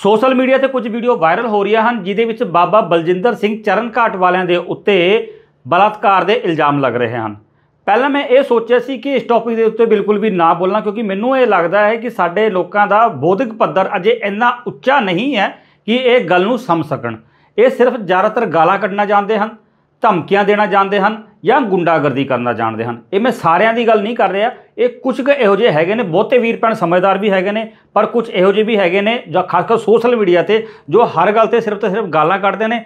social media ਤੇ ਕੁਝ video viral ਹੋ ਰਹੀਆਂ ਹਨ ਜਿਦੇ ਵਿੱਚ ਬਾਬਾ ਬਲਜਿੰਦਰ ਸਿੰਘ ਚਰਨ ਘਾਟ ਵਾਲਿਆਂ ਦੇ ਉੱਤੇ ਬਲਾਤਕਾਰ ਦੇ ਇਲਜ਼ਾਮ ਲੱਗ ਰਹੇ ਹਨ ਪਹਿਲਾਂ ਮੈਂ ਇਹ ਸੋਚਿਆ ਸੀ ਕਿ ਇਸ ਟੌਪਿਕ ਦੇ ਉੱਤੇ ਬਿਲਕੁਲ ਵੀ ਨਾ ਬੋਲਣਾ ਕਿਉਂਕਿ ਮੈਨੂੰ ਇਹ ਲੱਗਦਾ ਹੈ ਕਿ ਸਾਡੇ ਲੋਕਾਂ ਦਾ ਬੋਧਿਕ ਪੱਧਰ ਅਜੇ ਇੰਨਾ ਉੱਚਾ ਨਹੀਂ ਹੈ ਕਿ ਇਹ ਗੱਲ ਨੂੰ ਸਮਝ ਸਕਣ ਇਹ ਸਿਰਫ ਜ਼ਿਆਦਾਤਰ ਗਾਲਾਂ ਕੱਢਣਾ ਜਾਣਦੇ ਹਨ ਧਮਕੀਆਂ ਦੇਣਾ ਜਾਣਦੇ ਹਨ ਜਾਂ ਗੁੰਡਾਗਰਦੀ ਕਰਨਾ ਜਾਣਦੇ ਹਨ ਇਹ ਮੈਂ ਸਾਰਿਆਂ ਦੀ ਗੱਲ ਨਹੀਂ ਕਰ ਰਿਹਾ ਇਹ ਕੁਝ ਕੁ ਇਹੋ ਜਿਹੇ ਹੈਗੇ ਨੇ ਬਹੁਤੇ ਵੀਰ ਭੈਣ ਸਮਝਦਾਰ ਵੀ ਹੈਗੇ ਨੇ ਪਰ ਕੁਝ ਇਹੋ ਜਿਹੇ ਵੀ ਹੈਗੇ ਨੇ ਜੋ ਖਾਸ ਕਰ ਸੋਸ਼ਲ ਮੀਡੀਆ ਤੇ ਜੋ ਹਰ ਗੱਲ ਤੇ ਸਿਰਫ ਤੇ ਸਿਰਫ ਗਾਲਾਂ ਕੱਢਦੇ ਨੇ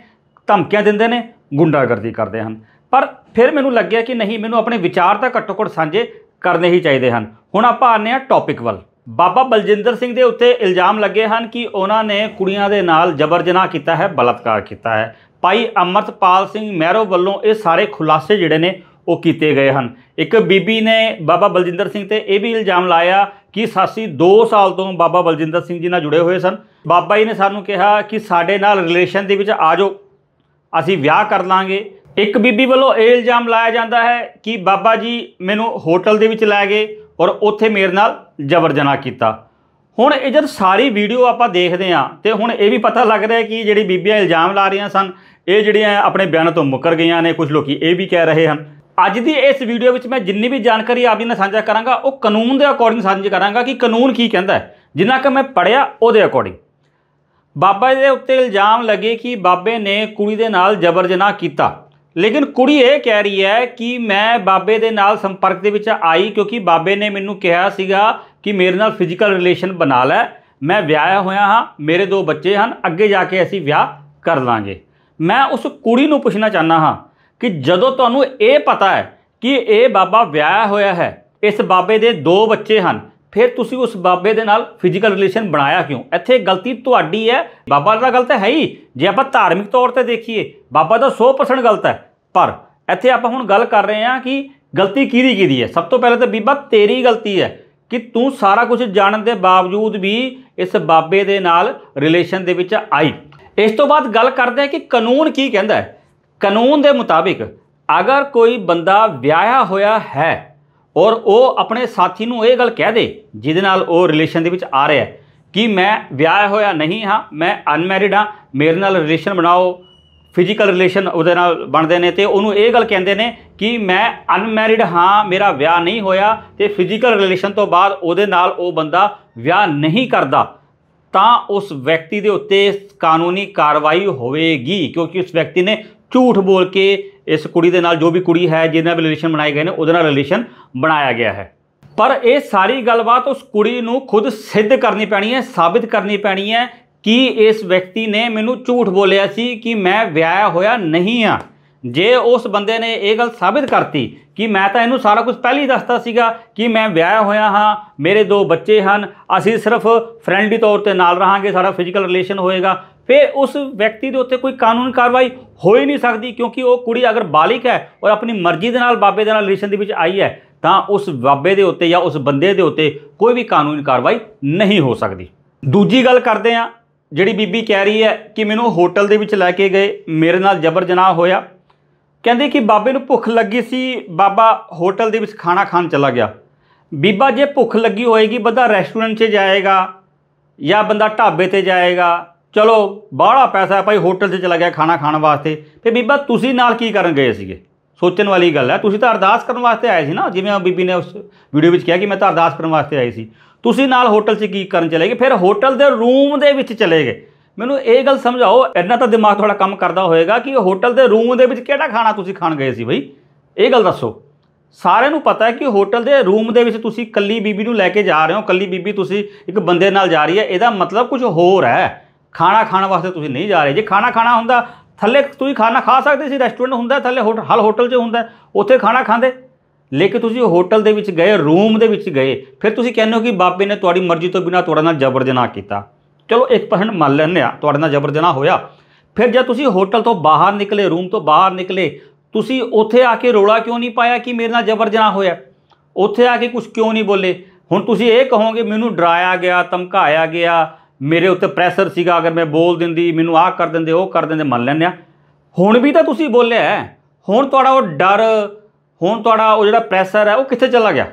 ਧਮਕੀਆਂ ਦਿੰਦੇ ਨੇ ਗੁੰਡਾਗਰਦੀ ਕਰਦੇ ਹਨ ਪਰ ਫਿਰ ਮੈਨੂੰ ਲੱਗਿਆ ਕਿ ਨਹੀਂ ਮੈਨੂੰ ਆਪਣੇ ਵਿਚਾਰ ਤਾਂ ਘੱਟੋ ਘੱਟ ਸਾਂਝੇ ਕਰਨੇ ਹੀ ਚਾਹੀਦੇ ਹਨ ਹੁਣ ਆਪਾਂ ਆਨੇ ਆ ਟੌਪਿਕ ਵੱਲ ਬਾਬਾ ਬਲਜਿੰਦਰ ਸਿੰਘ ਦੇ ਉੱਤੇ ਇਲਜ਼ਾਮ ਲੱਗੇ ਹਨ ਕਿ ਉਹਨਾਂ ਨੇ ਕੁੜੀਆਂ ਦੇ ਨਾਲ ਜਬਰ ਜਨਾਹ ਕੀਤਾ ਹੈ ਬਲਤਕਾਰ ਕੀਤਾ ਹੈ ਭਾਈ ਅਮਰਤਪਾਲ ਸਿੰਘ ਮਹਿਰੋ ਵੱਲੋਂ ਇਹ ਸਾਰੇ ਖੁਲਾਸੇ ਜਿਹੜੇ ਨੇ ਉਹ ਕੀਤੇ ਗਏ ਹਨ ਇੱਕ ਬੀਬੀ ਨੇ ਬਾਬਾ ਬਲਜਿੰਦਰ ਸਿੰਘ ਤੇ ਇਹ ਵੀ ਇਲਜ਼ਾਮ ਲਾਇਆ ਕਿ ਸਾਸੀ 2 ਸਾਲ ਤੋਂ ਬਾਬਾ ਬਲਜਿੰਦਰ ਸਿੰਘ ਜੀ ਨਾਲ ਜੁੜੇ ਹੋਏ ਸਨ ਬਾਬਾ ਜੀ ਨੇ ਸਾਨੂੰ ਕਿਹਾ ਕਿ ਸਾਡੇ ਨਾਲ ਰਿਲੇਸ਼ਨ ਦੇ ਵਿੱਚ ਆ ਜਾਓ ਅਸੀਂ ਵਿਆਹ ਕਰ ਲਾਂਗੇ ਇੱਕ ਬੀਬੀ ਵੱਲੋਂ ਇਹ ਇਲਜ਼ਾਮ ਲਾਇਆ ਜਾਂਦਾ ਹੈ ਕਿ ਬਾਬਾ ਜੀ ਮੈਨੂੰ ਹੋਟਲ ਦੇ ਵਿੱਚ ਲੈ ਗਏ ਔਰ ਉੱਥੇ ਮੇਰੇ ਨਾਲ ਜ਼ਬਰ ਜਨਾਹ ਕੀਤਾ ਹੁਣ ਇਹ ਜਦ ਸਾਰੀ ਵੀਡੀਓ ਆਪਾਂ ਦੇਖਦੇ ਆ ਤੇ ਹੁਣ ਇਹ ਵੀ ਪਤਾ ਲੱਗ ਰਿਹਾ ਕਿ ਜਿਹੜੀ ਬੀਬੀਆਂ ਇਲਜ਼ਾਮ ਲਾ ਰਹੀਆਂ ਸਨ ਇਹ ਜਿਹੜੀਆਂ ਆਪਣੇ ਬਿਆਨ ਤੋਂ ਮੁੱਕਰ ਗਈਆਂ ਨੇ ਕੁਝ ਲੋਕੀ ਇਹ ਵੀ ਕਹਿ ਰਹੇ ਹਨ ਅੱਜ ਦੀ ਇਸ ਵੀਡੀਓ ਵਿੱਚ ਮੈਂ ਜਿੰਨੀ ਵੀ ਜਾਣਕਾਰੀ ਆਪ ਜੀ ਨਾਲ ਸਾਂਝਾ ਕਰਾਂਗਾ ਉਹ ਕਾਨੂੰਨ ਦੇ ਅਕੋਰਡਿੰਗ ਸਾਂਝਾ ਕਰਾਂਗਾ ਕਿ ਕਾਨੂੰਨ ਕੀ ਕਹਿੰਦਾ ਹੈ ਜਿੰਨਾ ਕਿ ਮੈਂ ਪੜਿਆ ਉਹਦੇ ਅਕੋਰਡਿੰਗ ਬਾਬਾ ਦੇ ਉੱਤੇ ਇਲਜ਼ਾਮ ਲੱਗੇ ਕਿ ਬਾਬੇ ਨੇ ਕੁੜੀ ਦੇ ਨਾਲ ਜਬਰ ਜਨਾਹ ਕੀਤਾ ਲੇਕਿਨ ਕੁੜੀ ਇਹ ਕਹਿ ਰਹੀ ਹੈ ਕਿ ਮੈਂ ਬਾਬੇ ਦੇ ਨਾਲ ਸੰਪਰਕ ਦੇ ਵਿੱਚ ਆਈ ਕਿਉਂਕਿ ਬਾਬੇ ਨੇ ਮੈਨੂੰ ਕਿਹਾ ਸੀਗਾ ਕਿ ਮੇਰੇ ਨਾਲ ਫਿਜ਼ੀਕਲ ਰਿਲੇਸ਼ਨ ਬਣਾ ਲੈ ਮੈਂ ਵਿਆਹਿਆ ਹੋਇਆ ਹਾਂ ਮੇਰੇ ਦੋ ਬੱਚੇ ਹਨ ਅੱਗੇ ਜਾ ਕੇ ਅਸੀਂ ਵਿਆਹ ਕਰ ਲਾਂਗੇ ਮੈਂ ਉਸ ਕੁੜੀ ਨੂੰ ਪੁੱਛਣਾ ਚਾਹਨਾ ਹਾਂ ਕਿ ਜਦੋਂ ਤੁਹਾਨੂੰ ਇਹ ਪਤਾ ਹੈ ਕਿ ਇਹ ਬਾਬਾ ਵਿਆਹ ਹੋਇਆ ਹੈ ਇਸ ਬਾਬੇ ਦੇ ਦੋ ਬੱਚੇ ਹਨ ਫਿਰ ਤੁਸੀਂ ਉਸ ਬਾਬੇ ਦੇ ਨਾਲ ਫਿਜ਼ੀਕਲ ਰਿਲੇਸ਼ਨ ਬਣਾਇਆ ਕਿਉਂ ਇੱਥੇ ਗਲਤੀ ਤੁਹਾਡੀ ਹੈ ਬਾਬਾ ਦਾ ਗਲਤ ਹੈ ਹੀ ਜੇ ਆਪਾਂ ਧਾਰਮਿਕ ਤੌਰ ਤੇ ਦੇਖੀਏ ਬਾਬਾ ਦਾ 100% ਗਲਤ ਹੈ ਪਰ ਇੱਥੇ ਆਪਾਂ ਹੁਣ ਗੱਲ ਕਰ ਰਹੇ ਹਾਂ ਕਿ ਗਲਤੀ ਕਿਹਦੀ ਕਿਹਦੀ ਹੈ ਸਭ ਤੋਂ ਪਹਿਲਾਂ ਤਾਂ ਬੀਬਾ ਤੇਰੀ ਗਲਤੀ ਹੈ ਕਿ ਤੂੰ ਸਾਰਾ ਕੁਝ ਜਾਣਨ ਦੇ ਬਾਵਜੂਦ ਵੀ ਇਸ ਬਾਬੇ ਦੇ ਨਾਲ ਰਿਲੇਸ਼ਨ ਦੇ ਵਿੱਚ ਆਈ ਇਸ ਤੋਂ ਬਾਅਦ ਗੱਲ ਕਰਦੇ ਹਾਂ ਕਿ ਕਾਨੂੰਨ ਕੀ ਕਹਿੰਦਾ ਹੈ ਕਾਨੂੰਨ ਦੇ ਮੁਤਾਬਿਕ ਅਗਰ ਕੋਈ ਬੰਦਾ ਵਿਆਹਿਆ ਹੋਇਆ ਹੈ ਔਰ ਉਹ ਆਪਣੇ ਸਾਥੀ ਨੂੰ ਇਹ ਗੱਲ ਕਹਿ ਦੇ ਜਿਹਦੇ ਨਾਲ ਉਹ ਰਿਲੇਸ਼ਨ ਦੇ ਵਿੱਚ ਆ ਰਿਹਾ ਹੈ ਕਿ ਮੈਂ ਵਿਆਹਿਆ ਹੋਇਆ ਨਹੀਂ ਹਾਂ ਮੈਂ ਅਨਮੈਰਿਡ ਹਾਂ ਮੇਰੇ ਨਾਲ ਰਿਲੇਸ਼ਨ ਬਣਾਓ ਫਿਜ਼ੀਕਲ ਰਿਲੇਸ਼ਨ ਉਹਦੇ ਨਾਲ ਬਣਦੇ ਨੇ ਤੇ ਉਹਨੂੰ ਇਹ ਗੱਲ ਕਹਿੰਦੇ ਨੇ ਕਿ ਮੈਂ ਅਨਮੈਰਿਡ ਹਾਂ ਮੇਰਾ ਵਿਆਹ ਨਹੀਂ ਹੋਇਆ ਤੇ ਫਿਜ਼ੀਕਲ ਰਿਲੇਸ਼ਨ ਤੋਂ ਬਾਅਦ ਉਹਦੇ ਨਾਲ ਉਹ ਬੰਦਾ ਵਿਆਹ ਨਹੀਂ ਕਰਦਾ ਤਾਂ ਉਸ ਵਿਅਕਤੀ ਦੇ ਉੱਤੇ ਕਾਨੂੰਨੀ ਕਾਰਵਾਈ ਹੋਵੇਗੀ ਕਿਉਂਕਿ ਉਸ ਵਿਅਕਤੀ ਨੇ ਝੂਠ ਬੋਲ ਕੇ ਇਸ ਕੁੜੀ ਦੇ ਨਾਲ ਜੋ ਵੀ ਕੁੜੀ ਹੈ ਜਿਹਦੇ ਨਾਲ ਰਿਲੇਸ਼ਨ ਬਣਾਏ ਗਏ ਨੇ ਉਹਦੇ ਨਾਲ ਰਿਲੇਸ਼ਨ ਬਣਾਇਆ ਗਿਆ ਹੈ ਪਰ ਇਹ ਸਾਰੀ ਗੱਲਬਾਤ ਉਸ ਕੁੜੀ ਨੂੰ ਖੁਦ ਸਿੱਧ ਕਰਨੀ ਪੈਣੀ ਹੈ ਸਾਬਿਤ ਕਰਨੀ ਪੈਣੀ ਹੈ ਕਿ ਇਸ ਵਿਅਕਤੀ ਨੇ ਮੈਨੂੰ ਝੂਠ ਬੋਲਿਆ ਸੀ ਕਿ ਮੈਂ ਵਿਆਹਿਆ ਹੋਇਆ ਨਹੀਂ ਆ ਜੇ ਉਸ ਬੰਦੇ ਨੇ ਇਹ ਗੱਲ ਸਾਬਿਤ ਕਰਤੀ ਕਿ ਮੈਂ ਤਾਂ ਇਹਨੂੰ ਸਾਰਾ ਕੁਝ ਪਹਿਲੀ ਦੱਸਤਾ ਸੀਗਾ ਕਿ ਮੈਂ ਵਿਆਹ ਹੋਇਆ ਹਾਂ ਮੇਰੇ ਦੋ ਬੱਚੇ ਹਨ ਅਸੀਂ ਸਿਰਫ ਫਰੈਂਡਲੀ ਤੌਰ ਤੇ ਨਾਲ ਰਹਾਂਗੇ ਸਾਡਾ ਫਿਜ਼ੀਕਲ ਰਿਲੇਸ਼ਨ ਹੋਏਗਾ ਫਿਰ ਉਸ ਵਿਅਕਤੀ ਦੇ ਉੱਤੇ ਕੋਈ ਕਾਨੂੰਨੀ ਕਾਰਵਾਈ ਹੋ ਹੀ ਨਹੀਂ ਸਕਦੀ ਕਿਉਂਕਿ ਉਹ ਕੁੜੀ ਅਗਰ ਬਾਲਿਕ ਹੈ ਔਰ ਆਪਣੀ ਮਰਜ਼ੀ ਦੇ ਨਾਲ ਬਾਬੇ ਦੇ ਨਾਲ ਰਿਲੇਸ਼ਨ ਦੇ ਵਿੱਚ ਆਈ ਹੈ ਤਾਂ ਉਸ ਬਾਬੇ ਦੇ ਉੱਤੇ ਜਾਂ ਉਸ ਬੰਦੇ ਦੇ ਉੱਤੇ ਕੋਈ ਵੀ ਕਾਨੂੰਨੀ ਕਾਰਵਾਈ ਨਹੀਂ ਹੋ ਸਕਦੀ ਦੂਜੀ ਗੱਲ ਕਰਦੇ ਆ ਜਿਹੜੀ ਬੀਬੀ ਕਹਿ ਰਹੀ ਹੈ ਕਿ ਮੈਨੂੰ ਹੋਟਲ ਦੇ ਵਿੱਚ ਲੈ ਕੇ ਗਏ ਮੇਰੇ ਨਾਲ ਜਬਰ ਜਨਾਹ ਹੋਇਆ ਕਹਿੰਦੇ ਕਿ ਬਾਬੇ ਨੂੰ ਭੁੱਖ ਲੱਗੀ ਸੀ ਬਾਬਾ ਹੋਟਲ ਦੇ ਵਿੱਚ ਖਾਣਾ ਖਾਣ ਚਲਾ ਗਿਆ ਬੀਬਾ ਜੇ ਭੁੱਖ ਲੱਗੀ ਹੋਏਗੀ ਬੰਦਾ ਰੈਸਟੋਰੈਂਟ 'ਚ ਜਾਏਗਾ ਜਾਂ ਬੰਦਾ ਢਾਬੇ ਤੇ ਜਾਏਗਾ ਚਲੋ ਬਾਹਲਾ ਪੈਸਾ ਭਾਈ ਹੋਟਲ 'ਚ ਚਲਾ ਗਿਆ ਖਾਣਾ ਖਾਣ ਵਾਸਤੇ ਤੇ ਬੀਬਾ ਤੁਸੀਂ ਨਾਲ ਕੀ ਕਰਨ ਗਏ ਸੀਗੇ ਸੋਚਣ ਵਾਲੀ ਗੱਲ ਹੈ ਤੁਸੀਂ ਤਾਂ ਅਰਦਾਸ ਕਰਨ ਵਾਸਤੇ ਆਏ ਸੀ ਨਾ ਜਿਵੇਂ ਆ ਬੀਬੀ ਨੇ ਉਸ ਵੀਡੀਓ ਵਿੱਚ ਕਿਹਾ ਕਿ ਮੈਂ ਤਾਂ ਅਰਦਾਸ ਕਰਨ ਵਾਸਤੇ ਆਈ ਸੀ ਤੁਸੀਂ ਨਾਲ ਹੋਟਲ 'ਚ ਕੀ ਕਰਨ ਚਲੇ ਗਏ ਫਿਰ ਹੋਟਲ ਦੇ ਰੂਮ ਦੇ ਵਿੱਚ ਚਲੇ ਗਏ ਮੈਨੂੰ ਇਹ ਗੱਲ ਸਮਝਾਓ ਇੰਨਾ ਤਾਂ ਦਿਮਾਗ ਤੁਹਾਡਾ ਕੰਮ ਕਰਦਾ ਹੋਵੇਗਾ ਕਿ ਹੋਟਲ ਦੇ ਰੂਮ ਦੇ ਵਿੱਚ ਕਿਹੜਾ ਖਾਣਾ ਤੁਸੀਂ ਖਾਣ ਗਏ ਸੀ ਬਈ ਇਹ ਗੱਲ ਦੱਸੋ ਸਾਰਿਆਂ ਨੂੰ ਪਤਾ ਹੈ ਕਿ ਹੋਟਲ ਦੇ ਰੂਮ ਦੇ ਵਿੱਚ ਤੁਸੀਂ ਕੱਲੀ ਬੀਬੀ ਨੂੰ ਲੈ ਕੇ ਜਾ ਰਹੇ ਹੋ ਕੱਲੀ ਬੀਬੀ ਤੁਸੀਂ ਇੱਕ ਬੰਦੇ ਨਾਲ ਜਾ ਰਹੀ ਹੈ ਇਹਦਾ ਮਤਲਬ ਕੁਝ ਹੋਰ ਹੈ ਖਾਣਾ ਖਾਣ ਵਾਸਤੇ ਤੁਸੀਂ ਨਹੀਂ ਜਾ ਰਹੇ ਜੇ ਖਾਣਾ ਖਾਣਾ ਹੁੰਦਾ ਥੱਲੇ ਤੁਸੀਂ ਖਾਣਾ ਖਾ ਸਕਦੇ ਸੀ ਰੈਸਟੋਰੈਂਟ ਹੁੰਦਾ ਥੱਲੇ ਹਲ ਹੋਟਲ 'ਚ ਹੁੰਦਾ ਉੱਥੇ ਖਾਣਾ ਖਾਂਦੇ ਲੇਕਿਨ ਤੁਸੀਂ ਹੋਟਲ ਦੇ ਵਿੱਚ ਗਏ ਰੂਮ ਦੇ ਵਿੱਚ ਗਏ ਫਿਰ ਤੁਸੀਂ ਕਹਿੰਦੇ ਹੋ ਕਿ ਬਾਬੇ ਨੇ ਤੁਹਾਡੀ ਮਰਜ਼ੀ ਤੋਂ ਬਿਨਾ ਤੁਹਾਡਾ ਨਾਲ ਜ਼ਬਰ ਜਨਾਹ ਕੀਤਾ ਚਲੋ ਇੱਕ 1% ਮੰਨ ਲੈਂਦੇ ਆ ਤੁਹਾਡੇ ਨਾਲ ਜ਼ਬਰ ਜਨਾ ਹੋਇਆ ਫਿਰ ਜੇ ਤੁਸੀਂ ਹੋਟਲ ਤੋਂ ਬਾਹਰ ਨਿਕਲੇ ਰੂਮ ਤੋਂ ਬਾਹਰ ਨਿਕਲੇ ਤੁਸੀਂ ਉੱਥੇ ਆ ਕੇ ਰੋਲਾ ਕਿਉਂ ਨਹੀਂ ਪਾਇਆ ਕਿ ਮੇਰੇ ਨਾਲ ਜ਼ਬਰ ਜਨਾ ਹੋਇਆ ਉੱਥੇ ਆ ਕੇ ਕੁਝ ਕਿਉਂ ਨਹੀਂ ਬੋਲੇ ਹੁਣ ਤੁਸੀਂ ਇਹ ਕਹੋਗੇ ਮੈਨੂੰ ਡਰਾਇਆ ਗਿਆ ਧਮਕਾਇਆ ਗਿਆ ਮੇਰੇ ਉੱਤੇ ਪ੍ਰੈਸ਼ਰ ਸੀਗਾ ਅਗਰ ਮੈਂ ਬੋਲ ਦਿੰਦੀ ਮੈਨੂੰ ਆਹ ਕਰ ਦਿੰਦੇ ਉਹ ਕਰ ਦਿੰਦੇ ਮੰਨ ਲੈਣਿਆ ਆ ਹੁਣ ਵੀ ਤਾਂ ਤੁਸੀਂ ਬੋਲਿਆ ਹੁਣ ਤੁਹਾਡਾ ਉਹ ਡਰ ਹੁਣ ਤੁਹਾਡਾ ਉਹ ਜਿਹੜਾ ਪ੍ਰੈਸ਼ਰ ਹੈ ਉਹ ਕਿੱਥੇ ਚਲਾ ਗਿਆ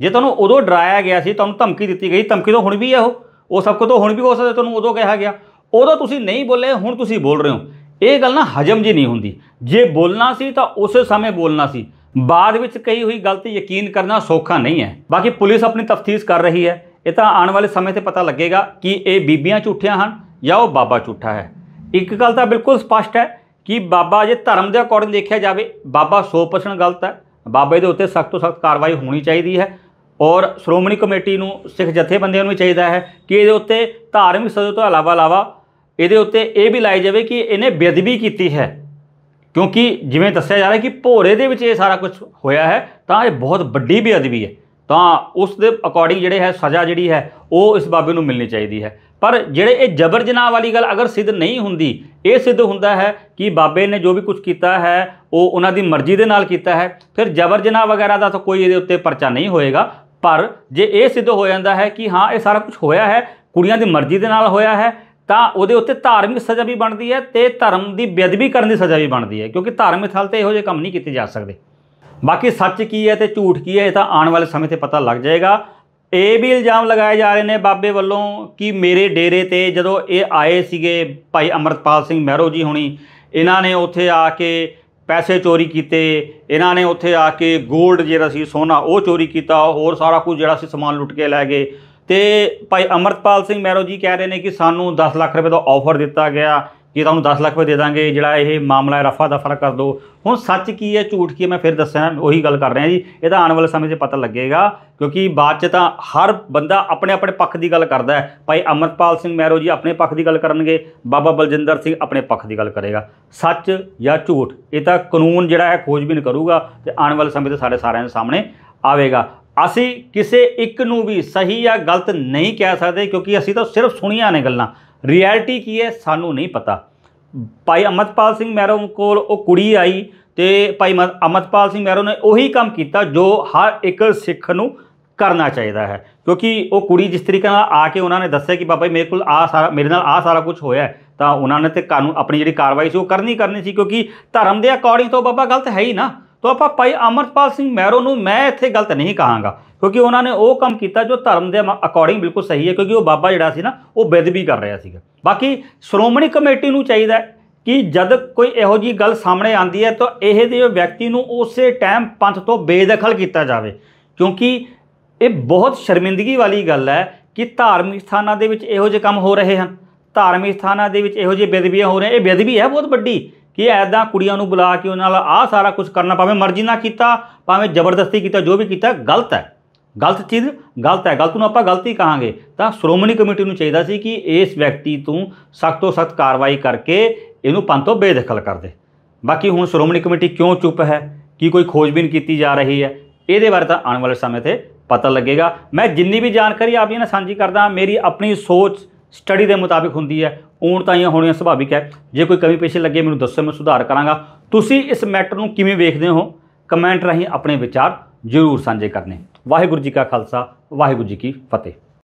ਜੇ ਤੁਹਾਨੂੰ ਉਦੋਂ ਡਰਾਇਆ ਗਿਆ ਸੀ ਤੁਹਾਨੂੰ ਧਮਕੀ ਦਿੱਤੀ ਗਈ ਧਮਕੀ ਤਾਂ ਹੁਣ ਵੀ ਹੈ ਉਹ ਉਹ ਸਭ ਕੁਝ ਤਾਂ ਹੁਣ ਵੀ ਹੋ ਸਕਦਾ ਤੁਹਾਨੂੰ ਉਦੋਂ ਕਿਹਾ ਗਿਆ ਉਦੋਂ ਤੁਸੀਂ ਨਹੀਂ ਬੋਲੇ ਹੁਣ ਤੁਸੀਂ ਬੋਲ ਰਹੇ ਹੋ ਇਹ ਗੱਲ ਨਾ ਹਜਮ ਜੀ ਨਹੀਂ ਹੁੰਦੀ ਜੇ ਬੋਲਣਾ ਸੀ ਤਾਂ ਉਸੇ ਸਮੇਂ ਬੋਲਣਾ ਸੀ ਬਾਅਦ ਵਿੱਚ ਕਹੀ ਹੋਈ ਗਲਤੀ ਯਕੀਨ ਕਰਨਾ ਸੌਖਾ ਨਹੀਂ ਹੈ ਬਾਕੀ ਪੁਲਿਸ ਆਪਣੀ ਤਫਤੀਸ਼ ਕਰ ਰਹੀ ਹੈ ਇਹ ਤਾਂ ਆਉਣ ਵਾਲੇ ਸਮੇਂ ਤੇ ਪਤਾ ਲੱਗੇਗਾ ਕਿ ਇਹ ਬੀਬੀਆਂ ਝੂਠੀਆਂ ਹਨ ਜਾਂ ਉਹ ਬਾਬਾ ਝੂਠਾ ਹੈ ਇੱਕ ਗੱਲ ਤਾਂ ਬਿਲਕੁਲ ਸਪਸ਼ਟ ਹੈ ਕਿ ਬਾਬਾ ਜੇ ਧਰਮ ਦੇ ਅਕੋਰਡਿੰਗ ਦੇਖਿਆ ਜਾਵੇ ਬਾਬਾ 100% ਗਲਤ ਹੈ ਬਾਬੇ ਦੇ ਉੱਤੇ ਸਖਤ ਤੋਂ ਸਖਤ ਕਾਰਵਾਈ ਹੋਣੀ ਚਾਹੀਦੀ ਹੈ ਔਰ ਸ਼੍ਰੋਮਣੀ ਕਮੇਟੀ ਨੂੰ ਸਿੱਖ ਜਥੇਬੰਦੀਆਂ ਨੂੰ ਵੀ ਚਾਹੀਦਾ ਹੈ ਕਿ ਇਹਦੇ ਉੱਤੇ ਧਾਰਮਿਕ ਸਜ਼ਾ ਤੋਂ ਇਲਾਵਾ ਇਲਾਵਾ ਇਹਦੇ ਉੱਤੇ ਇਹ ਵੀ ਲਾਈ ਜਾਵੇ ਕਿ ਇਹਨੇ ਬੇਦਬੀ ਕੀਤੀ ਹੈ ਕਿਉਂਕਿ ਜਿਵੇਂ ਦੱਸਿਆ ਜਾ ਰਿਹਾ ਕਿ ਭੋਰੇ ਦੇ ਵਿੱਚ ਇਹ ਸਾਰਾ ਕੁਝ ਹੋਇਆ ਹੈ ਤਾਂ ਇਹ ਬਹੁਤ ਵੱਡੀ ਬੇਅਦਬੀ ਹੈ ਤਾਂ ਉਸ ਦੇ ਅਕੋਰਡਿੰਗ ਜਿਹੜੇ ਹੈ ਸਜ਼ਾ ਜਿਹੜੀ ਹੈ ਉਹ ਇਸ ਬਾਬੇ ਨੂੰ ਮਿਲਣੀ ਚਾਹੀਦੀ ਹੈ ਪਰ ਜਿਹੜੇ ਇਹ ਜਬਰ ਜਨਾਹ ਵਾਲੀ ਗੱਲ ਅਗਰ ਸਿੱਧ ਨਹੀਂ ਹੁੰਦੀ ਇਹ ਸਿੱਧ ਹੁੰਦਾ ਹੈ ਕਿ ਬਾਬੇ ਨੇ ਜੋ ਵੀ ਕੁਝ ਕੀਤਾ ਹੈ ਉਹ ਉਹਨਾਂ ਦੀ ਮਰਜ਼ੀ ਦੇ ਨਾਲ ਕੀਤਾ ਹੈ ਫਿਰ ਜਬਰ ਜਨਾਹ ਵਗੈਰਾ ਦਾ ਤਾਂ ਕੋਈ ਇਹਦੇ ਉੱਤੇ ਪਰਚਾ ਨਹੀਂ ਹੋਏਗਾ ਪਰ ਜੇ ਇਹ ਸਿੱਧ ਹੋ ਜਾਂਦਾ ਹੈ ਕਿ ਹਾਂ ਇਹ ਸਾਰਾ ਕੁਝ ਹੋਇਆ ਹੈ ਕੁੜੀਆਂ ਦੀ ਮਰਜ਼ੀ ਦੇ ਨਾਲ ਹੋਇਆ ਹੈ ਤਾਂ ਉਹਦੇ ਉੱਤੇ ਧਾਰਮਿਕ ਸਜ਼ਾ ਵੀ ਬਣਦੀ ਹੈ ਤੇ ਧਰਮ ਦੀ ਬੇਅਦਬੀ ਕਰਨ ਦੀ ਸਜ਼ਾ ਵੀ ਬਣਦੀ ਹੈ ਕਿਉਂਕਿ ਧਾਰਮਿਕ ਥਲ ਤੇ ਇਹੋ ਜਿਹੇ ਕੰਮ ਨਹੀਂ ਕੀਤੇ ਜਾ ਸਕਦੇ ਬਾਕੀ ਸੱਚ ਕੀ ਹੈ ਤੇ ਝੂਠ ਕੀ ਹੈ ਇਹ ਤਾਂ ਆਉਣ ਵਾਲੇ ਸਮੇਂ ਤੇ ਪਤਾ ਲੱਗ ਜਾਏਗਾ ਇਹ ਵੀ ਇਲਜ਼ਾਮ ਲਗਾਏ ਜਾ ਰਹੇ ਨੇ ਬਾਬੇ ਵੱਲੋਂ ਕਿ ਮੇਰੇ ਡੇਰੇ ਤੇ ਜਦੋਂ ਇਹ ਆਏ ਸੀਗੇ ਭਾਈ ਅਮਰਤਪਾਲ ਸਿੰਘ ਮਹਿਰੋ ਜੀ ਹੁਣੀ ਇਹਨਾਂ ਨੇ ਉੱਥੇ ਆ ਕੇ ਪੈਸੇ ਚੋਰੀ ਕੀਤੇ ਇਹਨਾਂ ਨੇ ਉੱਥੇ ਆ ਕੇ 골ਡ ਜਿਹੜਾ ਸੀ ਸੋਨਾ ਉਹ ਚੋਰੀ ਕੀਤਾ ਹੋਰ ਸਾਰਾ ਕੁਝ ਜਿਹੜਾ ਸੀ ਸਮਾਨ ਲੁੱਟ ਕੇ ਲੈ ਗਏ ਤੇ ਭਾਈ ਅਮਰਤਪਾਲ ਸਿੰਘ ਮੈਰੋ ਜੀ ਕਹਿ ਰਹੇ ਨੇ ਕਿ ਸਾਨੂੰ 10 ਲੱਖ ਰੁਪਏ ਦਾ ਆਫਰ ਦਿੱਤਾ ਗਿਆ ਕਿ ਤੁਹਾਨੂੰ 10 ਲੱਖ ਰੁਪਏ ਦੇ ਦਾਂਗੇ ਜਿਹੜਾ ਇਹ ਮਾਮਲਾ ਹੈ ਰਫਾ ਦਫਾ ਕਰ ਦੋ ਹੁਣ ਸੱਚ ਕੀ ਹੈ ਝੂਠ ਕੀ ਹੈ ਮੈਂ ਫਿਰ ਦੱਸਾਂ ਉਹੀ ਗੱਲ ਕਰ ਰਿਹਾ ਜੀ ਇਹਦਾ ਆਉਣ ਵਾਲੇ ਸਮੇਂ 'ਚ ਪਤਾ ਲੱਗੇਗਾ ਕਿਉਂਕਿ ਬਾਅਦ 'ਚ ਤਾਂ ਹਰ ਬੰਦਾ ਆਪਣੇ ਆਪਣੇ ਪੱਖ ਦੀ ਗੱਲ ਕਰਦਾ ਹੈ ਭਾਈ ਅਮਰਪਾਲ ਸਿੰਘ ਮਹਿਰੋ ਜੀ ਆਪਣੇ ਪੱਖ ਦੀ ਗੱਲ ਕਰਨਗੇ ਬਾਬਾ ਬਲਜਿੰਦਰ ਸਿੰਘ ਆਪਣੇ ਪੱਖ ਦੀ ਗੱਲ ਕਰੇਗਾ ਸੱਚ ਜਾਂ ਝੂਠ ਇਹ ਤਾਂ ਕਾਨੂੰਨ ਜਿਹੜਾ ਹੈ ਖੋਜਬੀਨ ਕਰੂਗਾ ਤੇ ਆਉਣ ਵਾਲੇ ਸਮੇਂ 'ਤੇ ਸਾਡੇ ਸਾਰਿਆਂ ਦੇ ਸਾਹਮਣੇ ਆਵੇਗਾ ਅਸੀਂ ਕਿਸੇ ਇੱਕ ਨੂੰ ਵੀ ਸਹੀ ਜਾਂ ਗਲਤ ਨਹੀਂ ਕਹਿ ਸਕਦੇ ਕਿਉਂਕਿ ਅਸੀਂ ਤਾਂ ਸਿਰਫ ਸੁਣੀਆਂ ਨੇ ਗੱਲਾਂ ਰਿਐਲਿਟੀ ਕੀ ਹੈ ਸਾਨੂੰ ਨਹੀਂ ਪਤਾ ਭਾਈ ਅਮਰਪਾਲ ਸਿੰਘ ਮੈਰੋ ਕੋਲ ਉਹ ਕੁੜੀ ਆਈ ਤੇ ਭਾਈ ਅਮਰਪਾਲ ਸਿੰਘ ਮੈਰੋ ਨੇ ਉਹੀ ਕੰਮ ਕੀਤਾ ਜੋ ਹਰ ਇੱਕ ਸਿੱਖ ਨੂੰ ਕਰਨਾ ਚਾਹੀਦਾ ਹੈ ਕਿਉਂਕਿ ਉਹ ਕੁੜੀ ਜਿਸ ਤਰੀਕੇ ਨਾਲ ਆ ਕੇ ਉਹਨਾਂ ਨੇ ਦੱਸਿਆ ਕਿ ਬਾਬਾ ਜੀ ਮੇਰੇ ਕੋਲ ਆ ਸਾਰਾ ਮੇਰੇ ਨਾਲ ਆ ਸਾਰਾ ਕੁਝ ਹੋਇਆ ਤਾਂ ਉਹਨਾਂ ਨੇ ਤੇ ਕਾਨੂੰਨ ਆਪਣੀ ਜਿਹੜੀ ਕਾਰਵਾਈ ਸੀ ਉਹ ਕਰਨੀ ਕਰਨੀ ਸੀ ਕਿਉਂਕਿ ਧਰਮ ਦੇ ਅਕੋਰਡਿੰਗ ਤੋਂ ਬਾਬਾ ਗਲਤ ਹੈ ਹੀ ਨਾ ਤਾਂ ਆਪਾਂ ਭਾਈ ਅਮਰਪਾਲ ਸਿੰਘ ਮੈਰੋ ਨੂੰ ਮੈਂ ਇੱਥੇ ਗਲਤ ਨਹੀਂ ਕਹਾਂਗਾ ਕਿਉਂਕਿ ਉਹਨਾਂ ਨੇ ਉਹ ਕੰਮ ਕੀਤਾ ਜੋ ਧਰਮ ਦੇ ਅਕੋਰਡਿੰਗ ਬਿਲਕੁਲ ਸਹੀ ਹੈ ਕਿਉਂਕਿ ਉਹ ਬਾਬਾ ਜਿਹੜਾ ਸੀ ਨਾ ਉਹ ਬੇਦਬੀ ਕਰ ਰਿਹਾ ਸੀਗਾ ਬਾਕੀ ਸ਼੍ਰੋਮਣੀ ਕਮੇਟੀ ਨੂੰ ਚਾਹੀਦਾ ਕਿ ਜਦ ਕੋਈ ਇਹੋ ਜੀ ਗੱਲ ਸਾਹਮਣੇ ਆਂਦੀ ਹੈ ਤਾਂ ਇਹ ਦੇ ਵਿਅਕਤੀ ਨੂੰ ਉਸੇ ਟਾਈਮ ਪੰਥ ਤੋਂ ਬੇਦਖਲ ਕੀਤਾ ਜਾਵੇ ਕਿਉਂਕਿ ਇਹ ਬਹੁਤ ਸ਼ਰਮਿੰਦਗੀ ਵਾਲੀ ਗੱਲ ਹੈ ਕਿ ਧਾਰਮਿਕ ਸਥਾਨਾਂ ਦੇ ਵਿੱਚ ਇਹੋ ਜਿਹੇ ਕੰਮ ਹੋ ਰਹੇ ਹਨ ਧਾਰਮਿਕ ਸਥਾਨਾਂ ਦੇ ਵਿੱਚ ਇਹੋ ਜਿਹੇ ਬੇਦਬੀਆਂ ਹੋ ਰਹੀਆਂ ਇਹ ਬੇਦਬੀ ਹੈ ਬਹੁਤ ਵੱਡੀ ਕਿ ਐਦਾਂ ਕੁੜੀਆਂ ਨੂੰ ਬੁਲਾ ਕੇ ਉਹਨਾਂ ਨਾਲ ਆਹ ਸਾਰਾ ਕੁਝ ਕਰਨਾ ਭਾਵੇਂ ਮਰਜ਼ੀ ਨਾਲ ਕੀਤਾ ਭਾਵੇਂ ਜ਼ਬਰਦਸਤੀ ਕੀਤਾ ਜੋ ਵੀ ਕੀਤਾ ਗਲਤ ਹੈ ਗਲਤ ਚੀਜ਼ ਗਲਤ ਹੈ ਗਲਤ ਨੂੰ ਆਪਾਂ ਗਲਤੀ ਕਹਾਂਗੇ ਤਾਂ ਸ਼੍ਰੋਮਣੀ ਕਮੇਟੀ ਨੂੰ ਚਾਹੀਦਾ ਸੀ ਕਿ ਇਸ ਵਿਅਕਤੀ ਤੋਂ ਸਖਤ ਤੋਂ ਸਖਤ ਕਾਰਵਾਈ ਕਰਕੇ ਇਹਨੂੰ ਪੰਨ ਤੋਂ ਬੇਦਖਲ ਕਰ ਦੇ ਬਾਕੀ ਹੁਣ ਸ਼੍ਰੋਮਣੀ ਕਮੇਟੀ ਕਿਉਂ ਚੁੱਪ ਹੈ ਕੀ ਕੋਈ ਖੋਜਬੀਨ ਕੀਤੀ ਜਾ ਰਹੀ ਹੈ ਇਹਦੇ ਬਾਰੇ ਤਾਂ ਆਉਣ ਵਾਲੇ ਸਮੇਂ ਤੇ ਪਤਾ ਲੱਗੇਗਾ ਮੈਂ ਜਿੰਨੀ ਵੀ ਜਾਣਕਾਰੀ ਆਪ ਜੀ ਨਾਲ ਸਾਂਝੀ ਕਰਦਾ ਮੇਰੀ ਆਪਣੀ ਸੋਚ ਸਟੱਡੀ ਦੇ ਮੁਤਾਬਿਕ ਹੁੰਦੀ ਹੈ ਤਾਂ ਇਹ ਹੋਣੀਆਂ ਸੁਭਾਵਿਕ ਹੈ ਜੇ ਕੋਈ ਕਮੀ ਪੇਸ਼ੇ ਲੱਗੇ ਮੈਨੂੰ ਦੱਸੋ ਮੈਂ ਸੁਧਾਰ ਕਰਾਂਗਾ ਤੁਸੀਂ ਇਸ ਮੈਟਰ ਨੂੰ ਕਿਵੇਂ ਵੇਖਦੇ ਹੋ ਕਮੈਂਟ ਰਾਹੀਂ ਆਪਣੇ ਵਿਚਾਰ ਜ਼ਰੂਰ ਸਾਂਝੇ ਕਰਨੇ ਵਾਹਿਗੁਰੂ ਜੀ ਕਾ ਖਾਲਸਾ ਵਾਹਿਗੁਰੂ ਜੀ ਕੀ ਫਤਿਹ